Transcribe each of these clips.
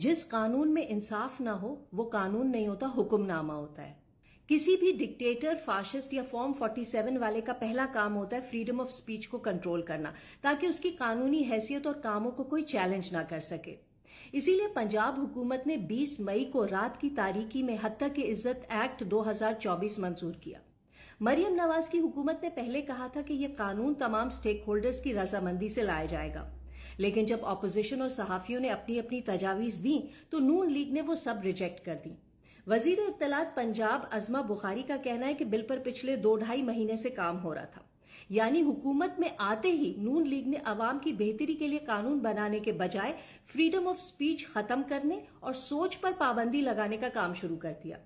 जिस कानून में इंसाफ ना हो वो कानून नहीं होता हुक्मनामा होता है किसी भी डिक्टेटर फाशिस्ट या फॉर्म 47 वाले का पहला काम होता है फ्रीडम ऑफ स्पीच को कंट्रोल करना ताकि उसकी कानूनी हैसियत और कामों को कोई चैलेंज ना कर सके इसीलिए पंजाब हुकूमत ने 20 मई को रात की तारीखी में हत्या के इज्जत एक्ट 2024 मंजूर किया मरियम नवाज की हुकूमत ने पहले कहा था कि यह कानून तमाम स्टेक होल्डर्स की रजामंदी से लाया जाएगा लेकिन जब अपोजिशन और सहाफियों ने अपनी अपनी तजावीज दी तो नून लीग ने वो सब रिजेक्ट कर दी वजीर इतलात पंजाब अजमा बुखारी का कहना है कि बिल पर पिछले दो ढाई महीने से काम हो रहा था यानी हुकूमत में आते ही नून लीग ने अवाम की बेहतरी के लिए कानून बनाने के बजाय फ्रीडम ऑफ स्पीच खत्म करने और सोच पर पाबंदी लगाने का काम शुरू कर दिया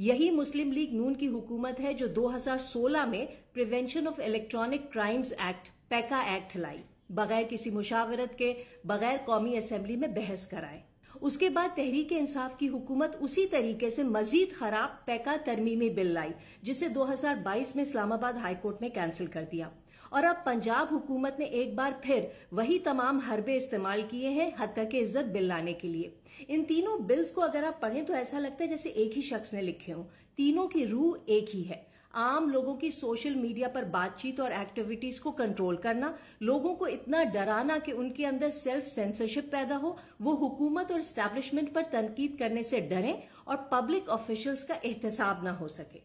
यही मुस्लिम लीग नून की हुकूमत है जो 2016 में prevention of electronic crimes act PECA act लाई बगैर किसी मुशावरत के बगैर कौमी असम्बली में बहस कराए उसके बाद तहरीक इंसाफ की हुकूमत उसी तरीके से मजीद खराब पैका तरमीमी बिल लाई जिसे 2022 में इस्लामाबाद हाईकोर्ट ने कैंसिल कर दिया और अब पंजाब हुकूमत ने एक बार फिर वही तमाम हरबे इस्तेमाल किए हैं हद के इज्जत बिल लाने के लिए इन तीनों बिल्स को अगर आप पढ़ें तो ऐसा लगता है जैसे एक ही शख्स ने लिखे हों तीनों की रूह एक ही है आम लोगों की सोशल मीडिया पर बातचीत और एक्टिविटीज को कंट्रोल करना लोगों को इतना डराना कि उनके अंदर सेल्फ सेंसरशिप पैदा हो वो हुकूमत और स्टैब्लिशमेंट पर तनकीद करने से डरें और पब्लिक ऑफिशल्स का एहतसाब ना हो सके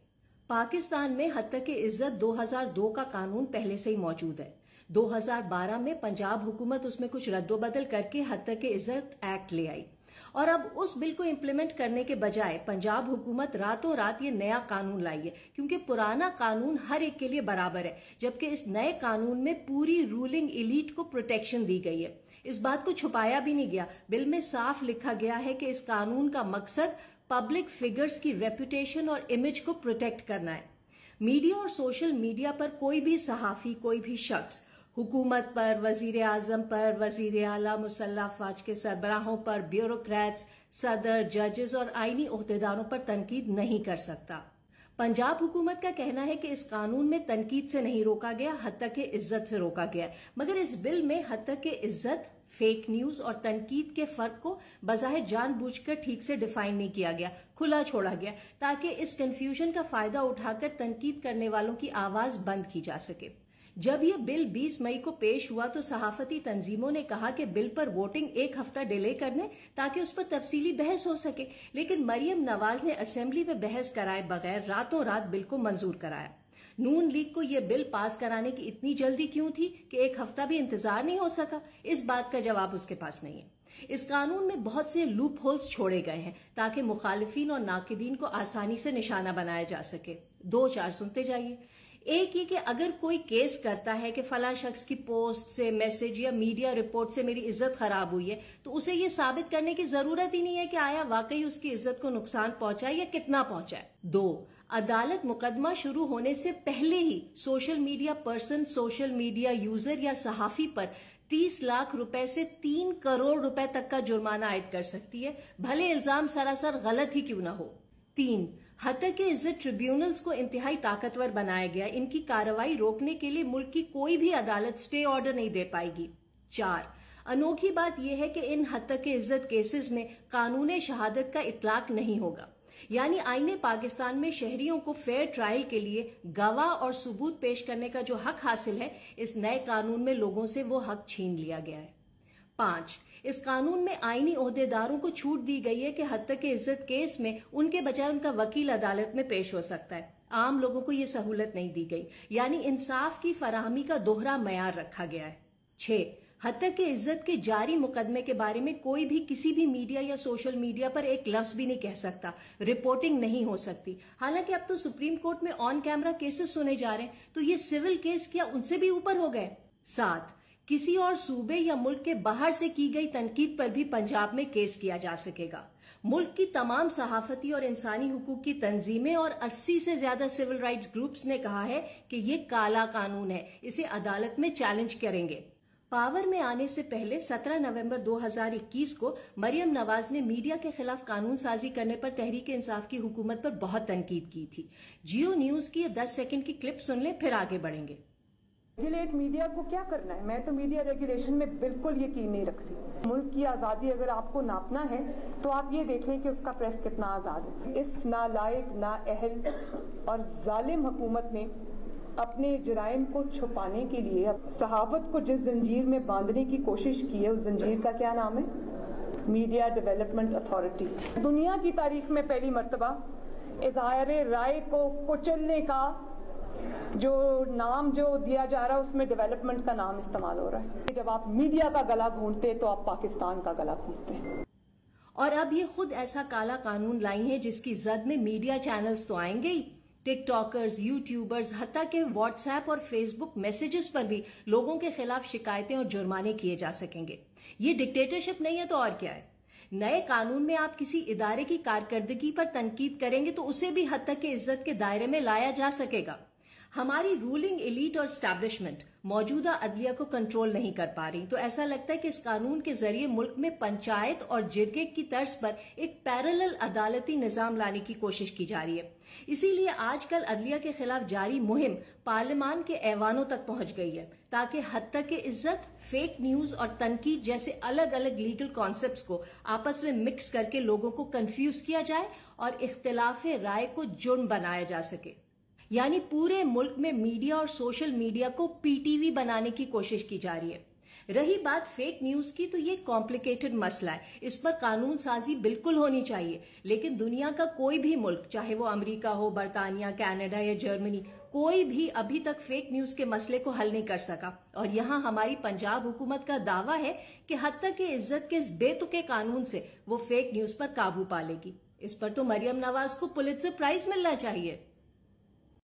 पाकिस्तान में हद तक इज्जत 2002 का कानून पहले से ही मौजूद है 2012 में पंजाब हुकूमत उसमें कुछ रद्दोबदल करके हद तक इज्जत एक्ट ले आई और अब उस बिल को इम्प्लीमेंट करने के बजाय पंजाब हुकूमत रातों रात ये नया कानून लाई है क्योंकि पुराना कानून हर एक के लिए बराबर है जबकि इस नए कानून में पूरी रूलिंग इलीट को प्रोटेक्शन दी गई है इस बात को छुपाया भी नहीं गया बिल में साफ लिखा गया है कि इस कानून का मकसद पब्लिक फिगर्स की रेपुटेशन और इमेज को प्रोटेक्ट करना है मीडिया और सोशल मीडिया पर कोई भी सहाफी कोई भी शख्स हुकूमत पर वजीर आजम पर वजीर अला मुसल्ला फाज के सरबराहों पर ब्यूरोक्रेट्स सदर जजेस और आईनी अहदेदारों पर तनकीद नहीं कर सकता पंजाब हुकूमत का कहना है कि इस कानून में तनकीद से नहीं रोका गया हद तक इज्जत से रोका गया मगर इस बिल में हद तक के इज्जत फेक न्यूज और तनकीद के फर्क को बजाय जानबूझकर ठीक से डिफाइन नहीं किया गया खुला छोड़ा गया ताकि इस कंफ्यूजन का फायदा उठाकर तनकीद करने वालों की आवाज बंद की जा सके जब ये बिल 20 मई को पेश हुआ तो सहाफती तंजीमों ने कहा कि बिल पर वोटिंग एक हफ्ता डिले करने ताकि उस पर तफसीली बहस हो सके लेकिन मरियम नवाज ने असेंबली में बहस कराए बगैर रातों रात बिल को मंजूर कराया नून लीग को यह बिल पास कराने की इतनी जल्दी क्यों थी कि एक हफ्ता भी इंतजार नहीं हो सका इस बात का जवाब उसके पास नहीं है इस कानून में बहुत से लूप होल्स छोड़े गए हैं ताकि मुखालफी और नाकदीन को आसानी से निशाना बनाया जा सके दो चार सुनते जाइए एक ये कि अगर कोई केस करता है कि फला शख्स की पोस्ट से मैसेज या मीडिया रिपोर्ट से मेरी इज्जत खराब हुई है तो उसे ये साबित करने की जरूरत ही नहीं है कि आया वाकई उसकी इज्जत को नुकसान पहुंचा है या कितना पहुंचा है दो अदालत मुकदमा शुरू होने से पहले ही social media person social media user या सहाफी पर तीस लाख रुपए से तीन करोड़ रुपए तक का जुर्माना आयद कर सकती है भले इल्जाम सरासर गलत ही क्यों ना हो तीन हत्या इज्जत ट्रिब्यूनल्स को इंतहाई ताकतवर बनाया गया इनकी कार्रवाई रोकने के लिए मुल्क की कोई भी अदालत स्टे ऑर्डर नहीं दे पाएगी चार अनोखी बात यह है कि इन हद के इज्जत केसेस में कानून शहादत का इतलाक नहीं होगा यानी आईने पाकिस्तान में शहरियों को फेयर ट्रायल के लिए गवाह और सबूत पेश करने का जो हक हासिल है इस नए कानून में लोगों से वो हक छीन लिया गया है पांच इस कानून में आईनी अहदेदारों को छूट दी गई है कि हत्या के इज्जत केस में उनके बजाय उनका वकील अदालत में पेश हो सकता है आम लोगों को यह सहूलत नहीं दी गई यानी इंसाफ की फराहमी का दोहरा मैार रखा गया है छः हत्या के इज्जत के जारी मुकदमे के बारे में कोई भी किसी भी मीडिया या सोशल मीडिया पर एक लफ्ज भी नहीं कह सकता रिपोर्टिंग नहीं हो सकती हालांकि अब तो सुप्रीम कोर्ट में ऑन कैमरा केसेस सुने जा रहे हैं तो ये सिविल केस क्या उनसे भी ऊपर हो गए सात किसी और सूबे या मुल्क के बाहर से की गई तनकीद पर भी पंजाब में केस किया जा सकेगा मुल्क की तमाम सहाफती और इंसानी हकूक की तंजीमें और 80 से ज्यादा सिविल राइट्स ग्रुप्स ने कहा है कि ये काला कानून है इसे अदालत में चैलेंज करेंगे पावर में आने से पहले 17 नवंबर 2021 को मरियम नवाज ने मीडिया के खिलाफ कानून साजी करने पर तहरीक इंसाफ की हुकूमत पर बहुत तनकीद की थी जियो न्यूज की 10 सेकंड की क्लिप सुन ले फिर आगे बढ़ेंगे रेगुलेट मीडिया को क्या करना है मैं तो मीडिया रेगुलेशन में बिल्कुल यकीन नहीं रखती मुल्क की आज़ादी अगर आपको नापना है तो आप ये देखें कि उसका प्रेस कितना आज़ाद है इस नालायक ना अहल और जालिम हुकूमत ने अपने जराइम को छुपाने के लिए सहावत को जिस जंजीर में बांधने की कोशिश की है उस जंजीर का क्या नाम है मीडिया डेवलपमेंट अथॉरिटी दुनिया की तारीख में पहली मरतबा इजहार राय को कुचलने का जो नाम जो दिया जा रहा है उसमें डेवलपमेंट का नाम इस्तेमाल हो रहा है जब आप मीडिया का गला घूंढते तो आप पाकिस्तान का गला घूंढते हैं और अब ये खुद ऐसा काला कानून लाई है जिसकी जद में मीडिया चैनल्स तो आएंगे ही टिकटॉकर्स यूट्यूबर्स हत्या के व्हाट्सएप और फेसबुक मैसेजेस पर भी लोगों के खिलाफ शिकायतें और जुर्माने किए जा सकेंगे ये डिक्टेटरशिप नहीं है तो और क्या है नए कानून में आप किसी इदारे की कारकर्दगी पर तनकीद करेंगे तो उसे भी हद तक के इज्जत के दायरे में लाया जा सकेगा हमारी रूलिंग एलिट और स्टैब्लिशमेंट मौजूदा अदलिया को कंट्रोल नहीं कर पा रही तो ऐसा लगता है कि इस कानून के जरिए मुल्क में पंचायत और जिरगे की तर्ज पर एक पैरल अदालती निजाम लाने की कोशिश की जा रही है इसीलिए आजकल अदलिया के खिलाफ जारी मुहिम पार्लियमान के ऐवानों तक पहुंच गई है ताकि हद तक इज्जत फेक न्यूज और तनकीद जैसे अलग अलग लीगल कॉन्सेप्ट को आपस में मिक्स करके लोगों को कन्फ्यूज किया जाए और इख्तलाफ राय को जुर्म बनाया जा सके यानी पूरे मुल्क में मीडिया और सोशल मीडिया को पीटीवी बनाने की कोशिश की जा रही है रही बात फेक न्यूज की तो ये कॉम्प्लिकेटेड मसला है इस पर कानून साजी बिल्कुल होनी चाहिए लेकिन दुनिया का कोई भी मुल्क चाहे वो अमेरिका हो बरतानिया कनाडा या जर्मनी कोई भी अभी तक फेक न्यूज के मसले को हल नहीं कर सका और यहाँ हमारी पंजाब हुकूमत का दावा है कि हद तक के इज्जत के इस बेतुके कानून से वो फेक न्यूज पर काबू पालेगी इस पर तो मरियम नवाज को पुलिस प्राइज मिलना चाहिए